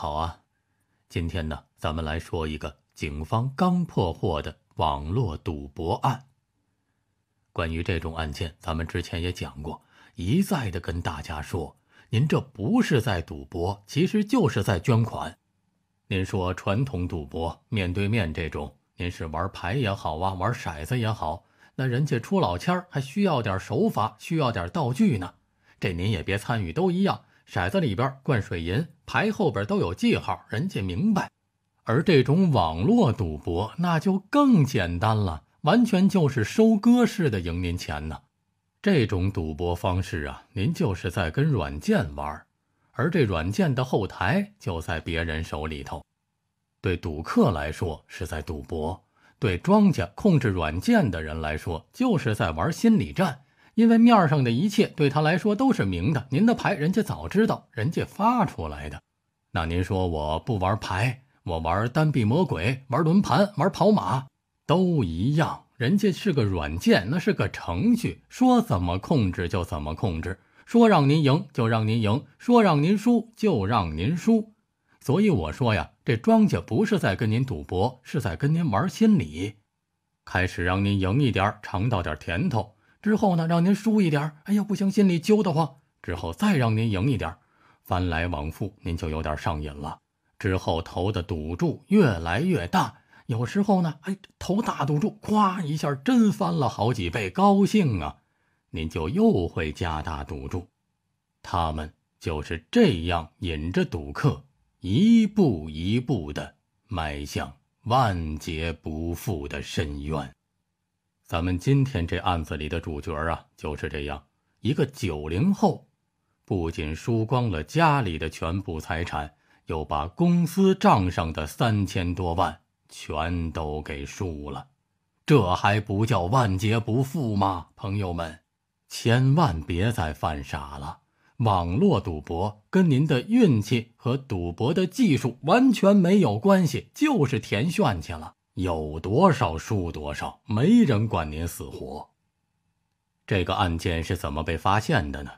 好啊，今天呢，咱们来说一个警方刚破获的网络赌博案。关于这种案件，咱们之前也讲过，一再的跟大家说，您这不是在赌博，其实就是在捐款。您说传统赌博面对面这种，您是玩牌也好啊，玩骰子也好，那人家出老千儿还需要点手法，需要点道具呢。这您也别参与，都一样。骰子里边灌水银，牌后边都有记号，人家明白。而这种网络赌博那就更简单了，完全就是收割式的赢您钱呢。这种赌博方式啊，您就是在跟软件玩，而这软件的后台就在别人手里头。对赌客来说是在赌博，对庄家控制软件的人来说就是在玩心理战。因为面上的一切对他来说都是明的，您的牌人家早知道，人家发出来的。那您说我不玩牌，我玩单臂魔鬼，玩轮盘，玩跑马都一样。人家是个软件，那是个程序，说怎么控制就怎么控制，说让您赢就让您赢，说让您输就让您输。所以我说呀，这庄家不是在跟您赌博，是在跟您玩心理。开始让您赢一点，尝到点甜头。之后呢，让您输一点，哎呀，不行，心里揪得慌。之后再让您赢一点，翻来往复，您就有点上瘾了。之后投的赌注越来越大，有时候呢，哎，投大赌注，咵一下，真翻了好几倍，高兴啊，您就又会加大赌注。他们就是这样引着赌客一步一步的迈向万劫不复的深渊。咱们今天这案子里的主角啊，就是这样一个九零后，不仅输光了家里的全部财产，又把公司账上的三千多万全都给输了，这还不叫万劫不复吗？朋友们，千万别再犯傻了！网络赌博跟您的运气和赌博的技术完全没有关系，就是填炫去了。有多少输多少，没人管您死活。这个案件是怎么被发现的呢？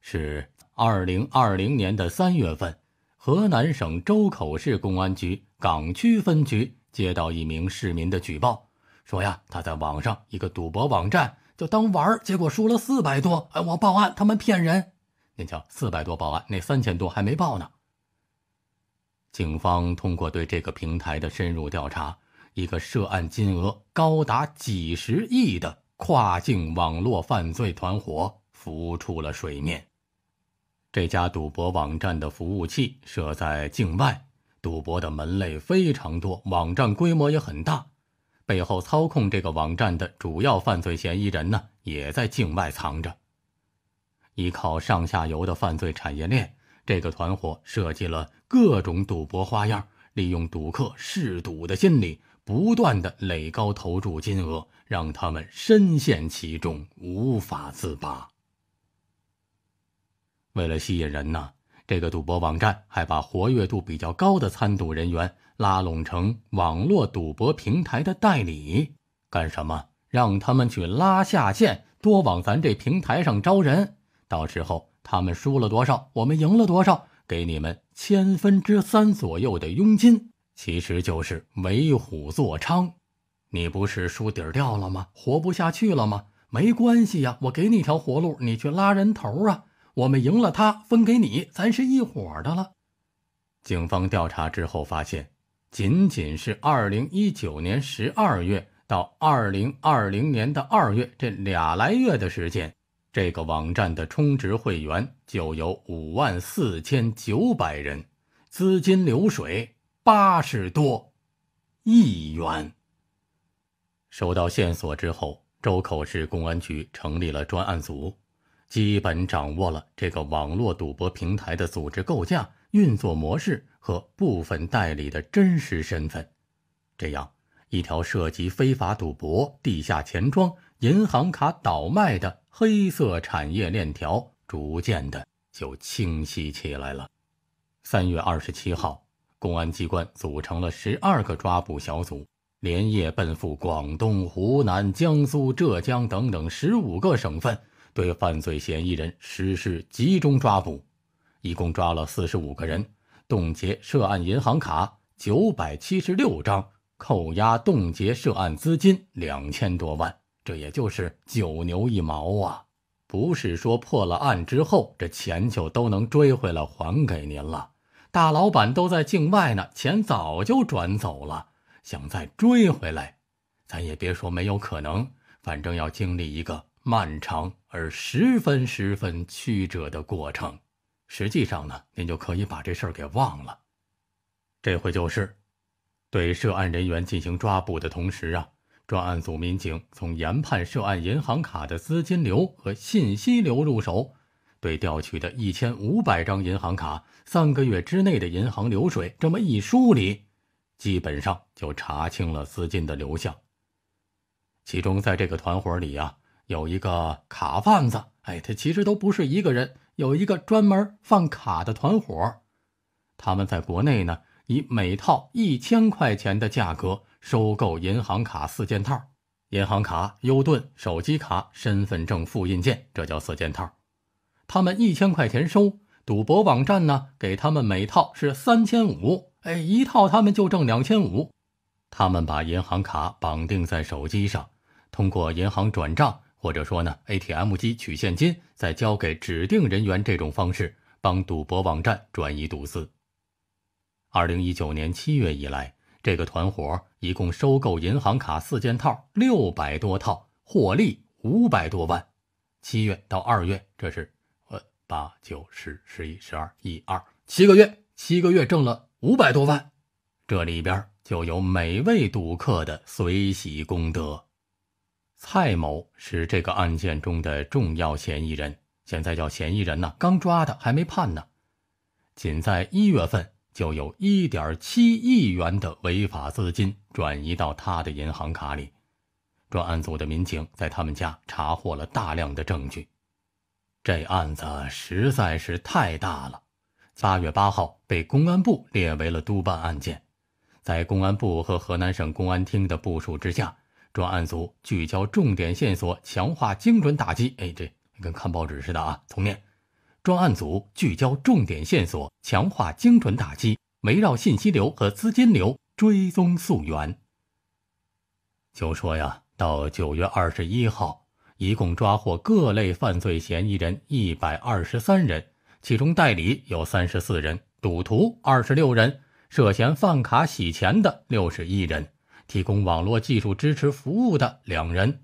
是二零二零年的三月份，河南省周口市公安局港区分局接到一名市民的举报，说呀他在网上一个赌博网站就当玩儿，结果输了四百多，哎，我报案，他们骗人。您瞧，四百多报案，那三千多还没报呢。警方通过对这个平台的深入调查。一个涉案金额高达几十亿的跨境网络犯罪团伙浮出了水面。这家赌博网站的服务器设在境外，赌博的门类非常多，网站规模也很大。背后操控这个网站的主要犯罪嫌疑人呢，也在境外藏着。依靠上下游的犯罪产业链，这个团伙设计了各种赌博花样，利用赌客嗜赌的心理。不断的垒高投注金额，让他们深陷其中无法自拔。为了吸引人呢，这个赌博网站还把活跃度比较高的参赌人员拉拢成网络赌博平台的代理，干什么？让他们去拉下线，多往咱这平台上招人。到时候他们输了多少，我们赢了多少，给你们千分之三左右的佣金。其实就是为虎作伥，你不是输底掉了吗？活不下去了吗？没关系呀，我给你条活路，你去拉人头啊！我们赢了，他分给你，咱是一伙的了。警方调查之后发现，仅仅是2019年12月到2020年的2月这俩来月的时间，这个网站的充值会员就有5万4千九百人，资金流水。八十多亿元。收到线索之后，周口市公安局成立了专案组，基本掌握了这个网络赌博平台的组织构架、运作模式和部分代理的真实身份。这样一条涉及非法赌博、地下钱庄、银行卡倒卖的黑色产业链条，逐渐的就清晰起来了。三月二十七号。公安机关组成了十二个抓捕小组，连夜奔赴广东、湖南、江苏、浙江等等十五个省份，对犯罪嫌疑人实施集中抓捕，一共抓了四十五个人，冻结涉案银行卡九百七十六张，扣押冻结涉案资金两千多万。这也就是九牛一毛啊！不是说破了案之后，这钱就都能追回来还给您了。大老板都在境外呢，钱早就转走了，想再追回来，咱也别说没有可能，反正要经历一个漫长而十分十分曲折的过程。实际上呢，您就可以把这事儿给忘了。这回就是，对涉案人员进行抓捕的同时啊，专案组民警从研判涉案银行卡的资金流和信息流入手。对调取的一千五百张银行卡三个月之内的银行流水，这么一梳理，基本上就查清了资金的流向。其中在这个团伙里啊，有一个卡贩子，哎，他其实都不是一个人，有一个专门放卡的团伙。他们在国内呢，以每套一千块钱的价格收购银行卡四件套，银行卡、U 盾、手机卡、身份证复印件，这叫四件套。他们一千块钱收，赌博网站呢给他们每套是三千五，哎，一套他们就挣两千五。他们把银行卡绑定在手机上，通过银行转账或者说呢 ATM 机取现金，再交给指定人员这种方式帮赌博网站转移赌资。二零一九年七月以来，这个团伙一共收购银行卡四件套六百多套，获利五百多万。七月到二月，这是。八九十十一十二一二七个月，七个月挣了五百多万，这里边就有每位赌客的随喜功德。蔡某是这个案件中的重要嫌疑人，现在叫嫌疑人呢，刚抓的还没判呢。仅在一月份，就有一点七亿元的违法资金转移到他的银行卡里。专案组的民警在他们家查获了大量的证据。这案子实在是太大了，八月八号被公安部列为了督办案件，在公安部和河南省公安厅的部署之下，专案组聚焦重点线索，强化精准打击。哎，这跟看报纸似的啊，从念。专案组聚焦重点线索，强化精准打击，围绕信息流和资金流追踪溯源。就说呀，到九月二十一号。一共抓获各类犯罪嫌疑人一百二十三人，其中代理有三十四人，赌徒二十六人，涉嫌贩卡洗钱的六十一人，提供网络技术支持服务的两人。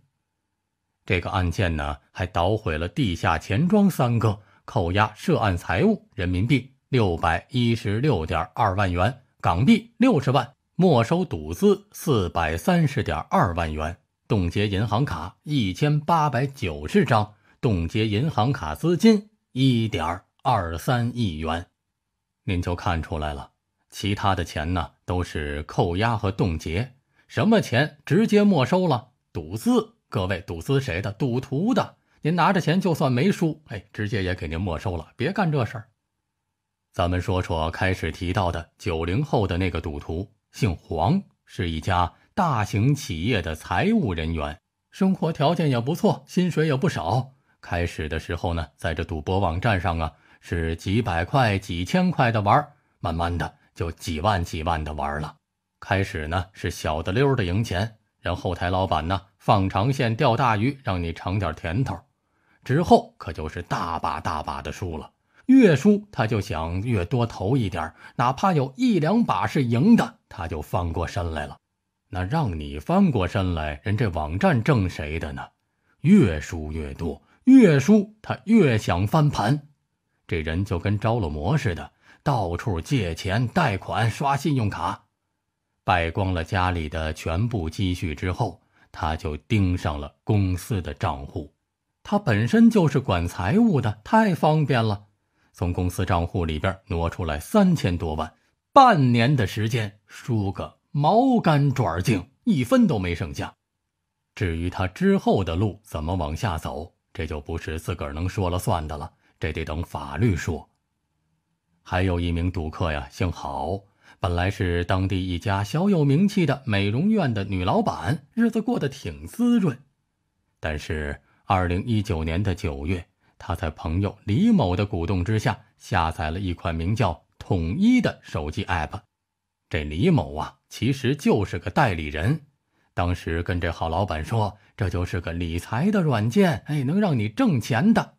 这个案件呢，还捣毁了地下钱庄三个，扣押涉案财物人民币六百一十六点二万元，港币六十万，没收赌资四百三十点二万元。冻结银行卡一千八百九十张，冻结银行卡资金一点二三亿元，您就看出来了。其他的钱呢，都是扣押和冻结，什么钱直接没收了？赌资，各位赌资谁的？赌徒的，您拿着钱就算没输，哎，直接也给您没收了。别干这事儿。咱们说说开始提到的九零后的那个赌徒，姓黄，是一家。大型企业的财务人员，生活条件也不错，薪水也不少。开始的时候呢，在这赌博网站上啊，是几百块、几千块的玩慢慢的就几万、几万的玩了。开始呢是小的溜的赢钱，然后台老板呢放长线钓大鱼，让你尝点甜头。之后可就是大把大把的输了，越输他就想越多投一点，哪怕有一两把是赢的，他就翻过身来了。那让你翻过身来，人这网站挣谁的呢？越输越多，越输他越想翻盘，这人就跟着了魔似的，到处借钱、贷款、刷信用卡。败光了家里的全部积蓄之后，他就盯上了公司的账户。他本身就是管财务的，太方便了，从公司账户里边挪出来三千多万，半年的时间输个。毛干爪净，一分都没剩下。至于他之后的路怎么往下走，这就不是自个儿能说了算的了，这得等法律说。还有一名赌客呀，姓郝，本来是当地一家小有名气的美容院的女老板，日子过得挺滋润。但是二零一九年的九月，他在朋友李某的鼓动之下，下载了一款名叫“统一”的手机 APP。这李某啊。其实就是个代理人，当时跟这郝老板说，这就是个理财的软件，哎，能让你挣钱的。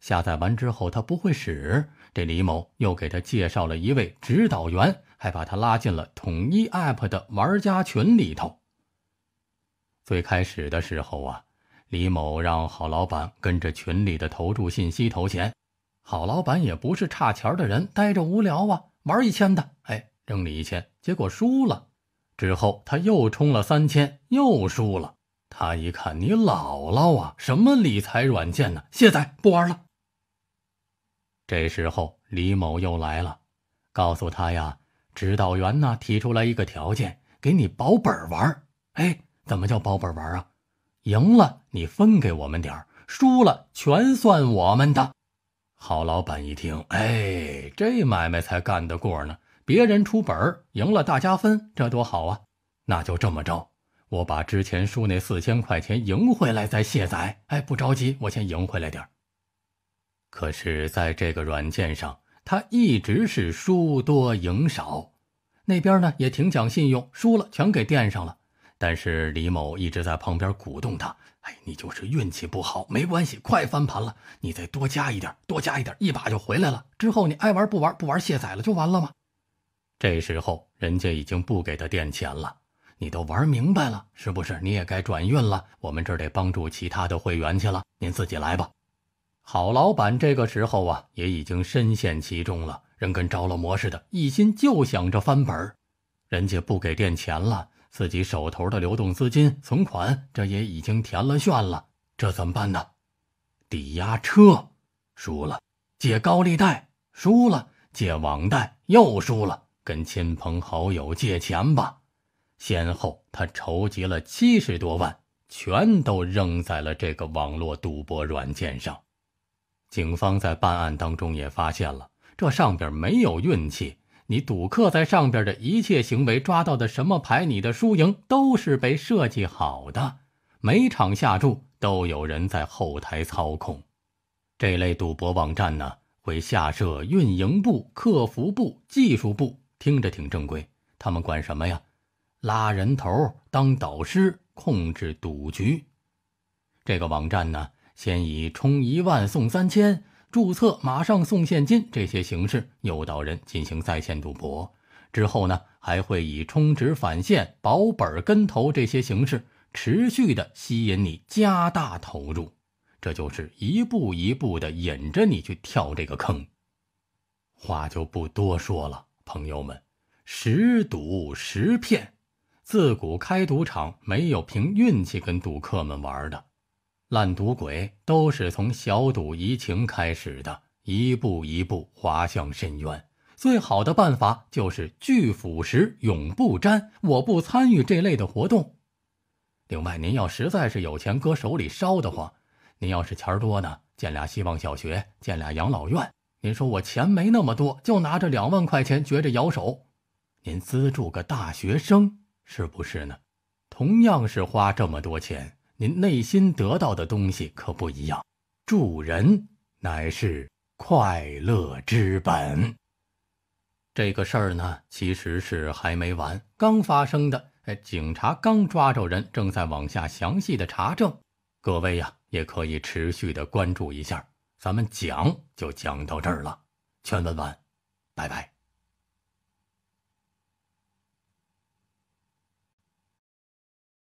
下载完之后他不会使，这李某又给他介绍了一位指导员，还把他拉进了统一 APP 的玩家群里头。最开始的时候啊，李某让郝老板跟着群里的投注信息投钱，郝老板也不是差钱的人，呆着无聊啊，玩一千的，哎。挣了一千，结果输了，之后他又充了三千，又输了。他一看你姥姥啊，什么理财软件呢？卸载不玩了。这时候李某又来了，告诉他呀，指导员呢提出来一个条件，给你保本玩。哎，怎么叫保本玩啊？赢了你分给我们点儿，输了全算我们的。郝老板一听，哎，这买卖才干得过呢。别人出本赢了，大家分，这多好啊！那就这么着，我把之前输那四千块钱赢回来再卸载。哎，不着急，我先赢回来点可是，在这个软件上，他一直是输多赢少。那边呢也挺讲信用，输了全给垫上了。但是李某一直在旁边鼓动他，哎，你就是运气不好，没关系，快翻盘了，你再多加一点，多加一点，一把就回来了。之后你爱玩不玩，不玩卸载了就完了吗？这时候人家已经不给他垫钱了，你都玩明白了是不是？你也该转运了。我们这儿得帮助其他的会员去了，您自己来吧。郝老板这个时候啊，也已经深陷其中了，人跟着了魔似的，一心就想着翻本儿。人家不给垫钱了，自己手头的流动资金、存款，这也已经填了炫了，这怎么办呢？抵押车输了，借高利贷输了，借网贷又输了。跟亲朋好友借钱吧，先后他筹集了七十多万，全都扔在了这个网络赌博软件上。警方在办案当中也发现了，这上边没有运气，你赌客在上边的一切行为，抓到的什么牌，你的输赢都是被设计好的，每场下注都有人在后台操控。这类赌博网站呢，会下设运营部、客服部、技术部。听着挺正规，他们管什么呀？拉人头当导师，控制赌局。这个网站呢，先以充一万送三千、注册马上送现金这些形式诱导人进行在线赌博，之后呢，还会以充值返现、保本跟投这些形式持续的吸引你加大投入，这就是一步一步的引着你去跳这个坑。话就不多说了。朋友们，十赌十骗，自古开赌场没有凭运气跟赌客们玩的，烂赌鬼都是从小赌怡情开始的，一步一步滑向深渊。最好的办法就是拒腐蚀，永不沾。我不参与这类的活动。另外，您要实在是有钱搁手里烧的话，您要是钱多呢，建俩希望小学，建俩养老院。您说我钱没那么多，就拿着两万块钱，觉着摇手。您资助个大学生，是不是呢？同样是花这么多钱，您内心得到的东西可不一样。助人乃是快乐之本。这个事儿呢，其实是还没完，刚发生的。哎，警察刚抓着人，正在往下详细的查证。各位呀，也可以持续的关注一下。咱们讲就讲到这儿了，全文完，拜拜。